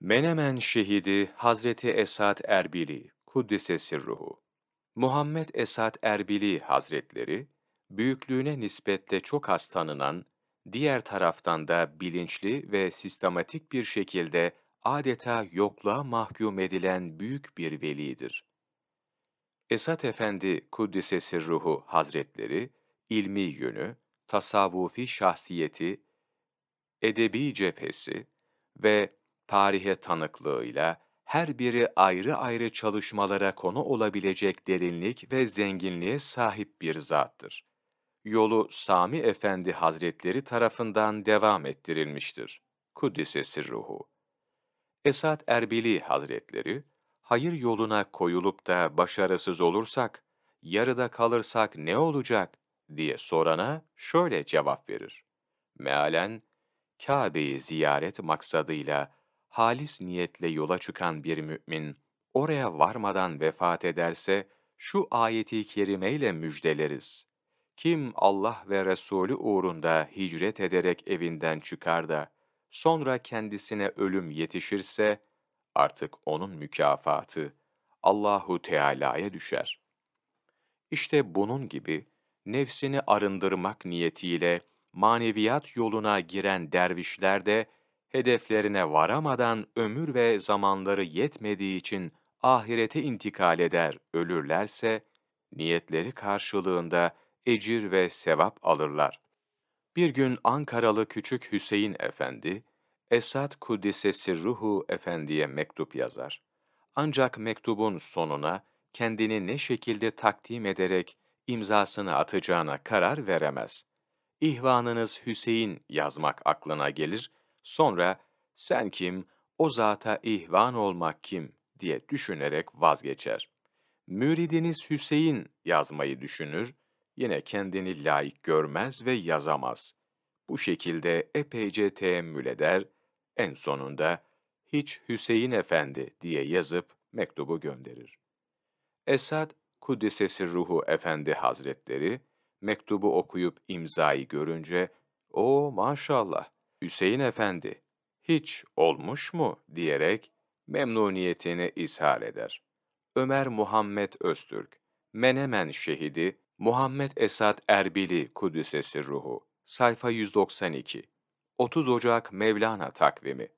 Menemen şehidi Hazreti Esat Erbili, Kuddise Sirruhu. Muhammed Esat Erbili Hazretleri, büyüklüğüne nispetle çok az tanınan, diğer taraftan da bilinçli ve sistematik bir şekilde adeta yokluğa mahkum edilen büyük bir velidir. Esat Efendi Kuddise Sirruhu Hazretleri, ilmi yönü, tasavvufi şahsiyeti, edebi cephesi ve tarihe tanıklığıyla her biri ayrı ayrı çalışmalara konu olabilecek derinlik ve zenginliğe sahip bir zattır. Yolu Sami Efendi Hazretleri tarafından devam ettirilmiştir. Kuddise sirruhu. Esat Erbili Hazretleri, hayır yoluna koyulup da başarısız olursak, yarıda kalırsak ne olacak diye sorana şöyle cevap verir. Mealen, Kabe'yi ziyaret maksadıyla halis niyetle yola çıkan bir mümin oraya varmadan vefat ederse şu ayeti kerimeyle müjdeleriz. Kim Allah ve Resulü uğrunda hicret ederek evinden çıkar da sonra kendisine ölüm yetişirse artık onun mükafatı Allahu Teala'ya düşer. İşte bunun gibi nefsini arındırmak niyetiyle maneviyat yoluna giren dervişler de hedeflerine varamadan ömür ve zamanları yetmediği için ahirete intikal eder, ölürlerse, niyetleri karşılığında ecir ve sevap alırlar. Bir gün Ankaralı küçük Hüseyin Efendi, Esad Kudüs'e Ruhu Efendi'ye mektup yazar. Ancak mektubun sonuna kendini ne şekilde takdim ederek imzasını atacağına karar veremez. İhvanınız Hüseyin yazmak aklına gelir Sonra sen kim, o zata ihvan olmak kim diye düşünerek vazgeçer. Müridiniz Hüseyin yazmayı düşünür, yine kendini layık görmez ve yazamaz. Bu şekilde epeyce teemmül eder, en sonunda hiç Hüseyin Efendi diye yazıp mektubu gönderir. Esad, Kuddisesi Ruhu Efendi Hazretleri, mektubu okuyup imzayı görünce, o maşallah Hüseyin Efendi, hiç olmuş mu diyerek memnuniyetini ishal eder. Ömer Muhammed Öztürk, Menemen şehidi, Muhammed Esat Erbili Kudüs'esi ruhu, sayfa 192, 30 Ocak Mevlana takvimi.